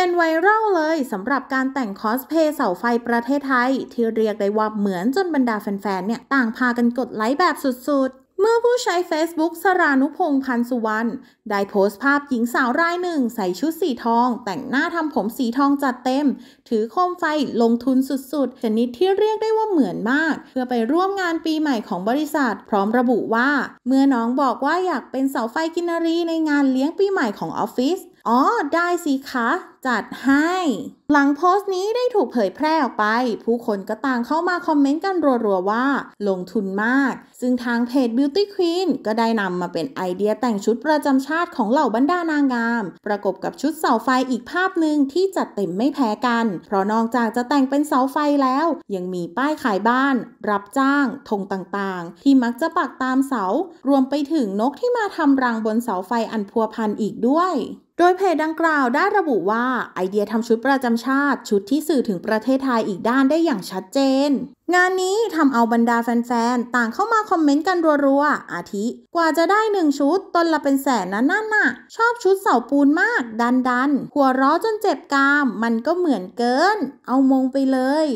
เป็นไวรัลเลยสำหรับการแต่งคอสเพย์เสาไฟประเทศไทย ที่เรียกได้ว่าเหมือนจนบรรดาแฟนๆเนี่ย ต่างพากันกดไลค์แบบสุดๆ เมื่อผู้ใช้ Facebook สรานุพง์พันสุวรรณได้โพสต์ภาพหญิงสาวรายหนึ่ง ใส่ชุดสีทอง แต่งหน้าทำผมสีทองจัดเต็ม ถือโคมไฟลงทุนสุดๆชนิดที่เรียกได้ว่าเหมือนมาก เพื่อไปร่วมงานปีใหม่ของบริษัท พร้อมระบุว่าเมื่อน้องบอกว่าอยากเป็นเสาไฟกินรีในงานเลี้ยงปีใหม่ของออฟฟิศอ๋อ ได้สิคะ จัดให้ หลังโพสต์นี้ได้ถูกเผยแพร่ออกไป ผู้คนก็ต่างเข้ามาคอมเมนต์กันรัวๆว่า ลงทุนมาก ซึ่งทางเพจ Beauty Queen ก็ได้นำมาเป็นไอเดียแต่งชุดประจำชาติของเหล่าบรรดานางงาม ประกบกับชุดเสาไฟอีกภาพหนึ่งที่จัดเต็มไม่แพ้กัน เพราะนอกจากจะแต่งเป็นเสาไฟแล้ว ยังมีป้ายขายบ้าน รับจ้างธงต่างๆ ที่มักจะปักตามเสา รวมไปถึงนกที่มาทำรังบนเสาไฟอันพัวพันอีกด้วยโดยเพจดังกล่าวได้ระบุว่าไอเดียทำชุดประจำชาติชุดที่สื่อถึงประเทศไทยอีกด้านได้อย่างชัดเจน งานนี้ทำเอาบรรดาแฟนๆต่างเข้ามาคอมเมนต์กันรัวๆ อาทิ กว่าจะได้หนึ่งชุดตนละเป็นแสนนะนั่นน่ะชอบชุดเสาปูนมาก ดันดันหัวร้อจนเจ็บกามมันก็เหมือนเกิน เอามงไปเลย